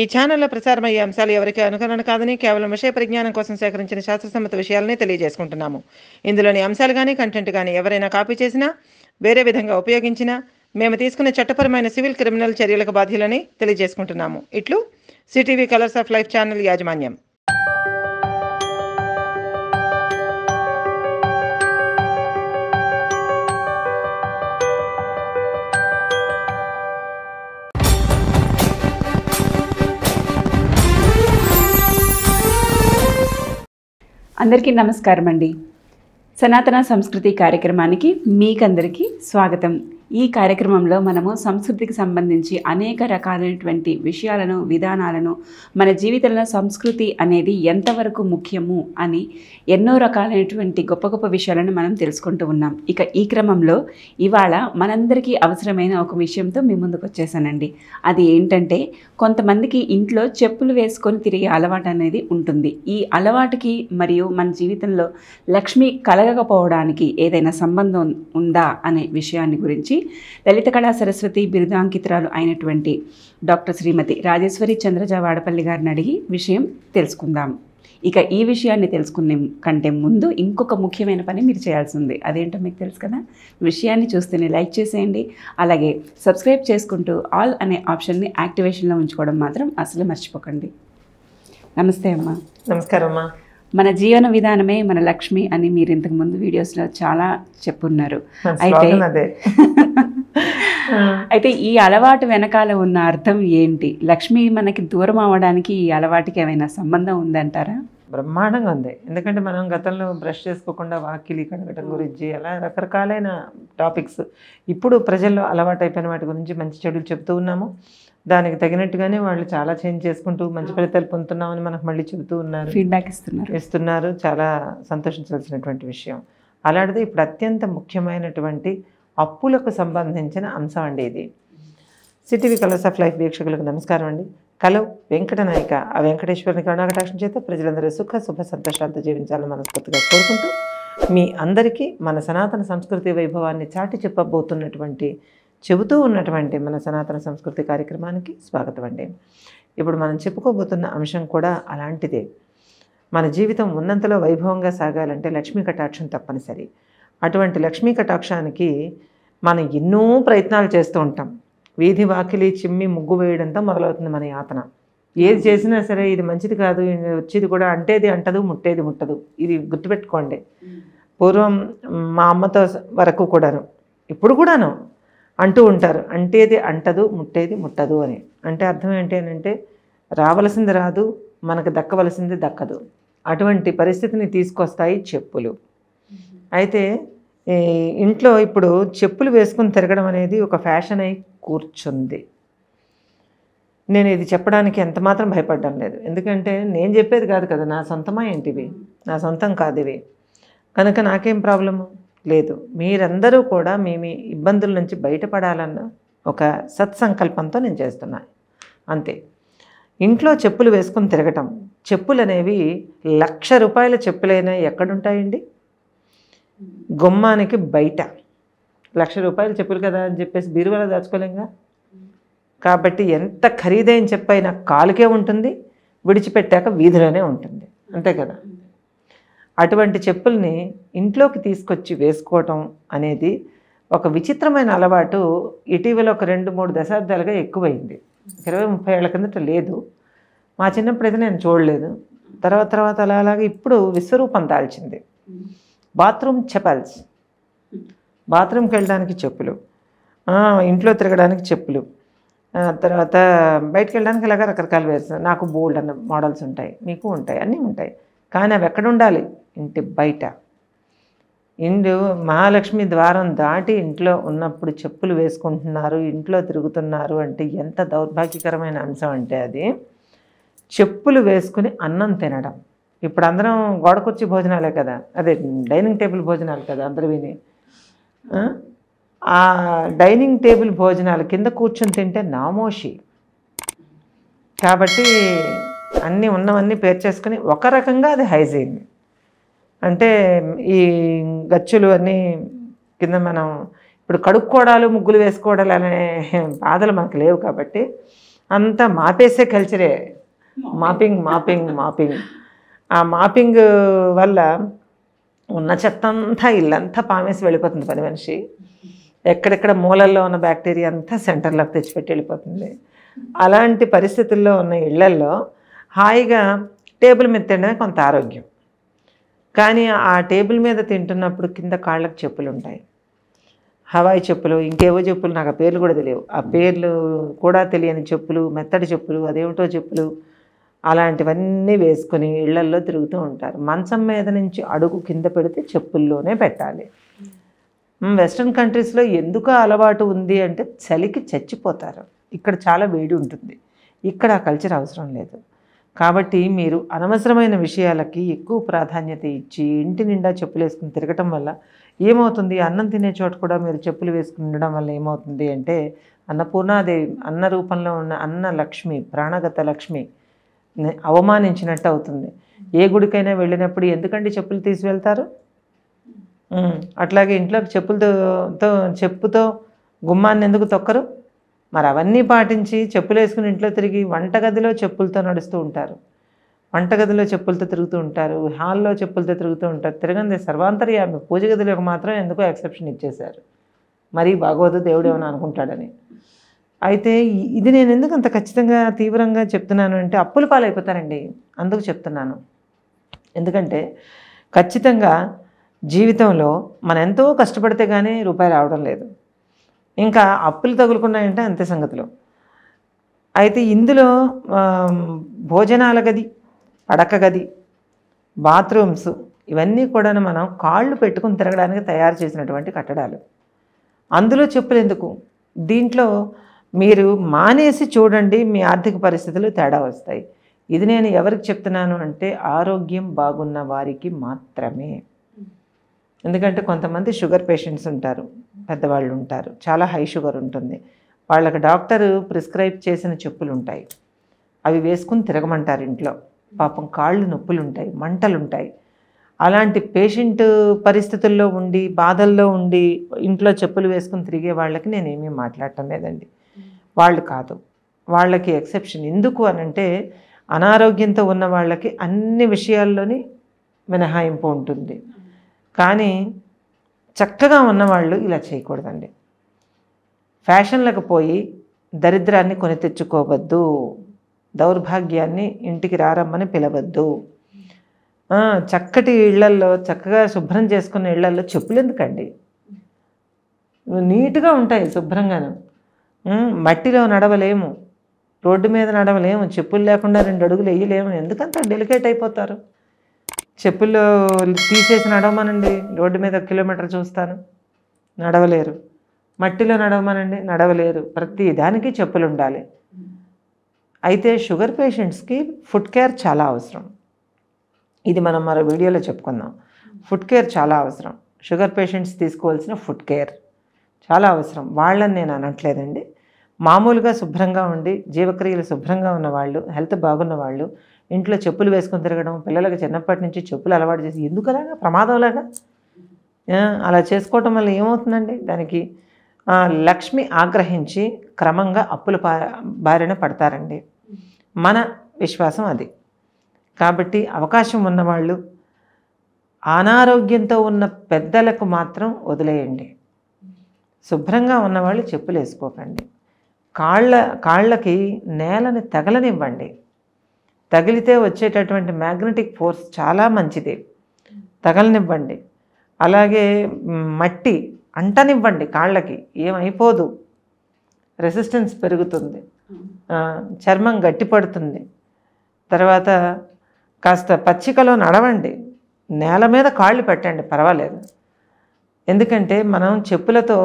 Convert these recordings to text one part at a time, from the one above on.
ఈ ఛానల్లో ప్రసారమయ్యే అంశాలు ఎవరికి అనుకరణ కాదని కేవలం విషయ పరిజ్ఞానం కోసం సేకరించిన శాస్త్రసమ్మత విషయాలనే తెలియజేసుకుంటున్నాము ఇందులోని అంశాలు కానీ కంటెంట్ కానీ ఎవరైనా కాపీ చేసినా వేరే విధంగా ఉపయోగించినా మేము తీసుకున్న చట్టపరమైన సివిల్ క్రిమినల్ చర్యలకు బాధ్యులని తెలియజేసుకుంటున్నాము ఇట్లు CTV colours of life channel యాజమాన్యం అందరికీ నమస్కారం అండి సనాతన సంస్కృతి కార్యక్రమానికి మీకందరికీ స్వాగతం ఈ కార్యక్రమంలో మనము సంస్కృతికి సంబంధించి అనేక రకాలైనటువంటి విషయాలను విధానాలను మన జీవితంలో సంస్కృతి అనేది ఎంతవరకు ముఖ్యము అని ఎన్నో రకాలైనటువంటి గొప్ప గొప్ప విషయాలను మనం తెలుసుకుంటూ ఉన్నాం ఇక ఈ క్రమంలో ఇవాళ మనందరికీ అవసరమైన ఒక విషయంతో మీ ముందుకు వచ్చేసానండి అది ఏంటంటే కొంతమందికి ఇంట్లో చెప్పులు వేసుకొని తిరిగే అలవాటు అనేది ఉంటుంది ఈ అలవాటుకి మరియు మన జీవితంలో లక్ష్మి కలగకపోవడానికి ఏదైనా సంబంధం ఉందా అనే విషయాన్ని గురించి లలిత కళా సరస్వతి బిరుదాంకితురాలు అయినటువంటి డాక్టర్ శ్రీమతి రాజేశ్వరి చంద్రజ వాడపల్లి గారిని అడిగి విషయం తెలుసుకుందాం ఇక ఈ విషయాన్ని తెలుసుకునే కంటే ముందు ఇంకొక ముఖ్యమైన పని మీరు చేయాల్సి ఉంది అదేంటో మీకు తెలుసు కదా విషయాన్ని చూస్తేనే లైక్ చేసేయండి అలాగే సబ్స్క్రైబ్ చేసుకుంటూ ఆల్ అనే ఆప్షన్ని యాక్టివేషన్లో ఉంచుకోవడం మాత్రం అసలు మర్చిపోకండి నమస్తే అమ్మా నమస్కారం అమ్మా మన జీవన విధానమే మన లక్ష్మి అని మీరు ఇంతకు ముందు వీడియోస్లో చాలా చెప్పున్నారు అయితే అయితే ఈ అలవాటు వెనకాల ఉన్న అర్థం ఏంటి లక్ష్మి మనకి దూరం అవడానికి ఈ అలవాటుకి ఏమైనా సంబంధం ఉందంటారా బ్రహ్మాండంగా ఉంది ఎందుకంటే మనం గతంలో బ్రష్ చేసుకోకుండా వాకిలి కడగటం గురించి అలా రకరకాలైన టాపిక్స్ ఇప్పుడు ప్రజల్లో అలవాటు అయిపోయిన వాటి గురించి మంచి చెడులు చెప్తూ ఉన్నాము దానికి తగినట్టుగానే వాళ్ళు చాలా చేంజ్ చేసుకుంటూ మంచి ఫలితాలు పొందుతున్నామని మనకు మళ్ళీ చెబుతూ ఉన్నారు ఫీడ్బ్యాక్ ఇస్తున్నారు ఇస్తున్నారు చాలా సంతోషించాల్సినటువంటి విషయం అలాంటిది ఇప్పుడు అత్యంత ముఖ్యమైనటువంటి అప్పులకు సంబంధించిన అంశం అండి ఇది సిటీవీ కలర్స్ ఆఫ్ లైఫ్ వీక్షకులకు నమస్కారం అండి కలవు వెంకటనాయక ఆ వెంకటేశ్వరుని కరుణాకటాక్షణ చేత ప్రజలందరూ సుఖ శుభ సంతోషాలతో జీవించాలని మనస్ఫూర్తిగా కోరుకుంటూ మీ అందరికీ మన సనాతన సంస్కృతి వైభవాన్ని చాటి చెప్పబోతున్నటువంటి చెబుతూ ఉన్నటువంటి మన సనాతన సంస్కృతి కార్యక్రమానికి స్వాగతం అండి ఇప్పుడు మనం చెప్పుకోబోతున్న అంశం కూడా అలాంటిదే మన జీవితం ఉన్నంతలో వైభవంగా సాగాలంటే లక్ష్మీ కటాక్షం తప్పనిసరి అటువంటి లక్ష్మీ కటాక్షానికి మనం ఎన్నో ప్రయత్నాలు చేస్తూ ఉంటాం వీధి వాకిలి చిమ్మి ముగ్గు వేయడంతో మొదలవుతుంది మన యాతన ఏది చేసినా సరే ఇది మంచిది కాదు వచ్చేది కూడా అంటేది అంటదు ముట్టేది ముట్టదు ఇది గుర్తుపెట్టుకోండి పూర్వం మా అమ్మతో వరకు కూడాను ఇప్పుడు కూడాను అంటూ ఉంటారు అంటేది అంటదు ముట్టేది ముట్టదు అని అంటే అర్థం ఏంటంటే రావలసింది రాదు మనకు దక్కవలసింది దక్కదు అటువంటి పరిస్థితిని తీసుకొస్తాయి చెప్పులు అయితే ఇంట్లో ఇప్పుడు చెప్పులు వేసుకుని తిరగడం అనేది ఒక ఫ్యాషన్ అయి కూర్చుంది నేను ఇది చెప్పడానికి ఎంత మాత్రం భయపడ్డం లేదు ఎందుకంటే నేను చెప్పేది కాదు కదా నా సొంతమా ఏంటివి నా సొంతం కాదు ఇవి కనుక నాకేం ప్రాబ్లము లేదు మీరందరూ కూడా మీ మీ ఇబ్బందుల నుంచి బయటపడాలన్న ఒక సత్సంకల్పంతో నేను చేస్తున్నా అంతే ఇంట్లో చెప్పులు వేసుకుని తిరగటం చెప్పులు అనేవి లక్ష రూపాయల చెప్పులైనా ఎక్కడుంటాయండి గుమ్మానికి బయట లక్ష రూపాయలు చెప్పులు కదా అని చెప్పేసి బీరువాలో దాచుకోలేంగా కాబట్టి ఎంత ఖరీదైన చెప్పైనా కాలుకే ఉంటుంది విడిచిపెట్టాక వీధిలోనే ఉంటుంది అంతే కదా అటువంటి చెప్పుల్ని ఇంట్లోకి తీసుకొచ్చి వేసుకోవటం అనేది ఒక విచిత్రమైన అలవాటు ఇటీవల ఒక రెండు మూడు దశాబ్దాలుగా ఎక్కువైంది ఇరవై ముప్పై ఏళ్ళ కిందట లేదు మా చిన్నప్పుడు అయితే నేను చూడలేదు తర్వాత తర్వాత అలా అలాగే ఇప్పుడు విశ్వరూపం దాల్చింది బాత్రూమ్ చెప్పాల్స్ బాత్రూమ్కి వెళ్ళడానికి చెప్పులు ఇంట్లో తిరగడానికి చెప్పులు తర్వాత బయటకు వెళ్ళడానికి ఇలాగ రకరకాలు వేస్తారు నాకు బోల్డ్ అన్న మోడల్స్ ఉంటాయి మీకు ఉంటాయి అన్నీ ఉంటాయి కానీ అవి ఎక్కడ ఉండాలి ఇంటి బయట ఇండు మహాలక్ష్మి ద్వారం దాటి ఇంట్లో ఉన్నప్పుడు చెప్పులు వేసుకుంటున్నారు ఇంట్లో తిరుగుతున్నారు అంటే ఎంత దౌర్భాగ్యకరమైన అంశం అంటే అది చెప్పులు వేసుకుని అన్నం తినడం ఇప్పుడు అందరం గోడకొచ్చి భోజనాలే కదా అదే డైనింగ్ టేబుల్ భోజనాలు కదా అందరూ విని ఆ డైనింగ్ టేబుల్ భోజనాలు కింద కూర్చొని తింటే నామోషి కాబట్టి అన్నీ ఉన్నవన్నీ పేర్చేసుకుని ఒక రకంగా అది హైజీన్ అంటే ఈ గచ్చులు అన్నీ కింద మనం ఇప్పుడు కడుక్కోవడాలు ముగ్గులు వేసుకోవడాలు అనే బాధలు మనకు లేవు కాబట్టి అంతా మాపేసే కల్చరే మాపింగ్ మాపింగ్ మాపింగ్ ఆ మాపింగ్ వల్ల ఉన్న చెత్త అంతా ఇల్లంతా పామేసి వెళ్ళిపోతుంది పని మనిషి ఎక్కడెక్కడ మూలల్లో ఉన్న బ్యాక్టీరియా అంతా సెంటర్లోకి తెచ్చిపెట్టి వెళ్ళిపోతుంది అలాంటి పరిస్థితుల్లో ఉన్న ఇళ్లల్లో హాయిగా టేబుల్ మీద తినడమే కొంత ఆరోగ్యం కానీ ఆ టేబుల్ మీద తింటున్నప్పుడు కింద కాళ్ళకు చెప్పులు ఉంటాయి హవాయి చెప్పులు ఇంకేవో చెప్పులు నాకు ఆ పేర్లు కూడా తెలియవు ఆ పేర్లు కూడా తెలియని చెప్పులు మెత్తడి చెప్పులు అదేమిటో చెప్పులు అలాంటివన్నీ వేసుకొని ఇళ్లల్లో తిరుగుతూ ఉంటారు మంచం మీద నుంచి అడుగు కింద పెడితే చెప్పుల్లోనే పెట్టాలి వెస్ట్రన్ కంట్రీస్లో ఎందుకు అలవాటు ఉంది అంటే చలికి చచ్చిపోతారు ఇక్కడ చాలా వేడి ఉంటుంది ఇక్కడ ఆ కల్చర్ అవసరం లేదు కాబట్టి మీరు అనవసరమైన విషయాలకి ఎక్కువ ప్రాధాన్యత ఇచ్చి ఇంటి నిండా చెప్పులు వేసుకుని తిరగటం వల్ల ఏమవుతుంది అన్నం తినే చోట కూడా మీరు చెప్పులు వేసుకుని ఉండడం వల్ల ఏమవుతుంది అంటే అన్నపూర్ణాదేవి అన్న రూపంలో ఉన్న అన్న లక్ష్మి ప్రాణగత లక్ష్మి అవమానించినట్టు అవుతుంది ఏ గుడికైనా వెళ్ళినప్పుడు ఎందుకండి చెప్పులు తీసుకువెళ్తారు అట్లాగే ఇంట్లోకి చెప్పులతో చెప్పుతో గుమ్మాన్ని ఎందుకు తొక్కరు మరి అవన్నీ పాటించి చెప్పులు వేసుకుని ఇంట్లో తిరిగి వంటగదిలో చెప్పులతో నడుస్తూ ఉంటారు వంటగదిలో చెప్పులతో తిరుగుతూ ఉంటారు హాల్లో చెప్పులతో తిరుగుతూ ఉంటారు తిరగంది సర్వాంతర్యామి ఆమె పూజ గదిలోకి మాత్రం ఎందుకో ఎక్సెప్షన్ ఇచ్చేశారు మరీ భగవద్దు దేవుడు ఏమైనా అనుకుంటాడని అయితే ఇది నేను ఎందుకు అంత ఖచ్చితంగా తీవ్రంగా చెప్తున్నాను అంటే అప్పుల పాలైపోతారండి అందుకు చెప్తున్నాను ఎందుకంటే ఖచ్చితంగా జీవితంలో మనం ఎంతో కష్టపడితే కానీ రూపాయి రావడం లేదు ఇంకా అప్పులు తగులుకున్నాయంటే అంతే సంగతిలో అయితే ఇందులో భోజనాల గది పడక గది బాత్రూమ్స్ ఇవన్నీ కూడా మనం కాళ్ళు పెట్టుకుని తిరగడానికి తయారు చేసినటువంటి కట్టడాలు అందులో చెప్పులెందుకు దీంట్లో మీరు మానేసి చూడండి మీ ఆర్థిక పరిస్థితులు తేడా వస్తాయి ఇది నేను ఎవరికి చెప్తున్నాను అంటే ఆరోగ్యం బాగున్న వారికి మాత్రమే ఎందుకంటే కొంతమంది షుగర్ పేషెంట్స్ ఉంటారు పెద్దవాళ్ళు ఉంటారు చాలా హై షుగర్ ఉంటుంది వాళ్ళకి డాక్టరు ప్రిస్క్రైబ్ చేసిన చెప్పులు ఉంటాయి అవి వేసుకుని తిరగమంటారు ఇంట్లో పాపం కాళ్ళు నొప్పులు ఉంటాయి మంటలు ఉంటాయి అలాంటి పేషెంట్ పరిస్థితుల్లో ఉండి బాధల్లో ఉండి ఇంట్లో చెప్పులు వేసుకుని తిరిగే వాళ్ళకి నేనేమీ మాట్లాడటం లేదండి వాళ్ళు కాదు వాళ్ళకి ఎక్సెప్షన్ ఎందుకు అనంటే అనారోగ్యంతో ఉన్న వాళ్ళకి అన్ని విషయాల్లోని మినహాయింపు ఉంటుంది కానీ చక్కగా ఉన్నవాళ్ళు ఇలా చేయకూడదండి ఫ్యాషన్లకు పోయి దరిద్రాన్ని కొని తెచ్చుకోవద్దు దౌర్భాగ్యాన్ని ఇంటికి రారమ్మని పిలవద్దు చక్కటి ఇళ్లల్లో చక్కగా శుభ్రం చేసుకున్న ఇళ్లల్లో చెప్పులు ఎందుకండి నీట్గా ఉంటాయి శుభ్రంగాను మట్టిలో నడవలేము రోడ్డు మీద నడవలేము చెప్పులు లేకుండా రెండు అడుగులు వేయలేము ఎందుకంత డెలికేట్ అయిపోతారు చెప్పులు తీసేసి నడవమనండి రోడ్డు మీద ఒక కిలోమీటర్ చూస్తాను నడవలేరు మట్టిలో నడవమనండి నడవలేరు ప్రతి దానికి చెప్పులు ఉండాలి అయితే షుగర్ పేషెంట్స్కి ఫుడ్ కేర్ చాలా అవసరం ఇది మనం మరో వీడియోలో చెప్పుకుందాం ఫుడ్ కేర్ చాలా అవసరం షుగర్ పేషెంట్స్ తీసుకోవాల్సిన ఫుడ్ కేర్ చాలా అవసరం వాళ్ళని నేను అనట్లేదండి మామూలుగా శుభ్రంగా ఉండి జీవక్రియలు శుభ్రంగా ఉన్నవాళ్ళు హెల్త్ బాగున్న వాళ్ళు ఇంట్లో చెప్పులు వేసుకొని తిరగడం పిల్లలకు చిన్నప్పటి నుంచి చెప్పులు అలవాటు చేసి ఎందుకు అలాగా ప్రమాదంలాగా అలా చేసుకోవటం వల్ల ఏమవుతుందండి దానికి లక్ష్మి ఆగ్రహించి క్రమంగా అప్పుల బారిన పడతారండి మన విశ్వాసం అది కాబట్టి అవకాశం ఉన్నవాళ్ళు అనారోగ్యంతో ఉన్న పెద్దలకు మాత్రం వదిలేయండి శుభ్రంగా ఉన్నవాళ్ళు చెప్పులు వేసుకోకండి కాళ్ళ కాళ్ళకి నేలని తగలనివ్వండి తగిలితే వచ్చేటటువంటి మ్యాగ్నెటిక్ ఫోర్స్ చాలా మంచిది తగలనివ్వండి అలాగే మట్టి అంటనివ్వండి కాళ్ళకి ఏమైపోదు రెసిస్టెన్స్ పెరుగుతుంది చర్మం గట్టిపడుతుంది తర్వాత కాస్త పచ్చికలో నడవండి నేల మీద కాళ్ళు పెట్టండి పర్వాలేదు ఎందుకంటే మనం చెప్పులతో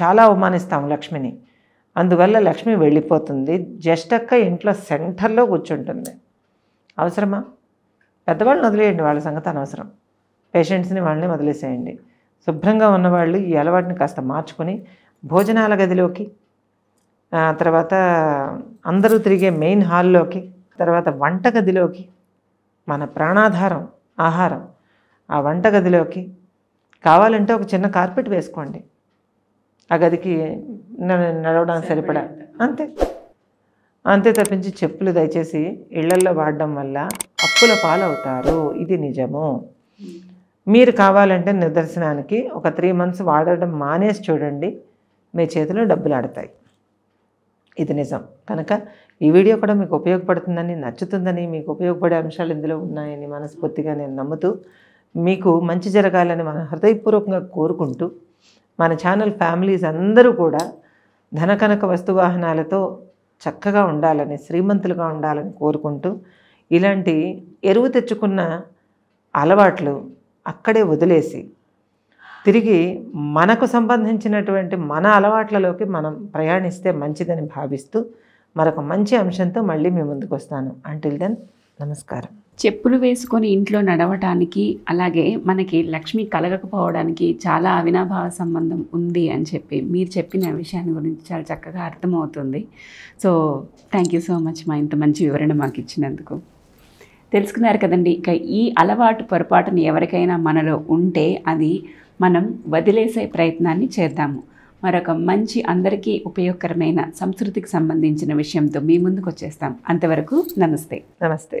చాలా అవమానిస్తాం లక్ష్మిని అందువల్ల లక్ష్మి వెళ్ళిపోతుంది జస్ట్ అక్క ఇంట్లో సెంటర్లో కూర్చుంటుంది అవసరమా పెద్దవాళ్ళని వదిలేయండి వాళ్ళ సంగతి అనవసరం పేషెంట్స్ని వాళ్ళని వదిలేసేయండి శుభ్రంగా ఉన్నవాళ్ళు ఈ అలవాటుని కాస్త మార్చుకొని భోజనాల గదిలోకి తర్వాత అందరూ తిరిగే మెయిన్ హాల్లోకి తర్వాత వంటగదిలోకి మన ప్రాణాధారం ఆహారం ఆ వంటగదిలోకి కావాలంటే ఒక చిన్న కార్పెట్ వేసుకోండి ఆ గదికి నడవడానికి సరిపడా అంతే అంతే తప్పించి చెప్పులు దయచేసి ఇళ్లల్లో వాడడం వల్ల అప్పుల పాలవుతారు ఇది నిజము మీరు కావాలంటే నిదర్శనానికి ఒక త్రీ మంత్స్ వాడడం మానేసి చూడండి మీ చేతిలో డబ్బులు ఆడతాయి ఇది నిజం కనుక ఈ వీడియో కూడా మీకు ఉపయోగపడుతుందని నచ్చుతుందని మీకు ఉపయోగపడే అంశాలు ఇందులో ఉన్నాయని మనస్ఫూర్తిగా నేను నమ్ముతూ మీకు మంచి జరగాలని మన హృదయపూర్వకంగా కోరుకుంటూ మన ఛానల్ ఫ్యామిలీస్ అందరూ కూడా ధనకనక వస్తువాహనాలతో చక్కగా ఉండాలని శ్రీమంతులుగా ఉండాలని కోరుకుంటూ ఇలాంటి ఎరువు తెచ్చుకున్న అలవాట్లు అక్కడే వదిలేసి తిరిగి మనకు సంబంధించినటువంటి మన అలవాట్లలోకి మనం ప్రయాణిస్తే మంచిదని భావిస్తూ మరొక మంచి అంశంతో మళ్ళీ మీ ముందుకు వస్తాను అంటిల్ దెన్ నమస్కారం చెప్పులు వేసుకొని ఇంట్లో నడవటానికి అలాగే మనకి లక్ష్మి కలగకపోవడానికి చాలా అవినాభావ సంబంధం ఉంది అని చెప్పి మీరు చెప్పిన విషయాన్ని గురించి చాలా చక్కగా అర్థమవుతుంది so thank you so much మా ఇంత మంచి వివరణ మాకు ఇచ్చినందుకు తెలుసుకున్నారు కదండి ఇక ఈ అలవాటు పొరపాటుని ఎవరికైనా మనలో ఉంటే అది మనం వదిలేసే ప్రయత్నాన్ని చేద్దాము మరొక మంచి అందరికీ ఉపయోగకరమైన సంస్కృతికి సంబంధించిన విషయంతో మీ ముందుకు వచ్చేస్తాం అంతవరకు నమస్తే నమస్తే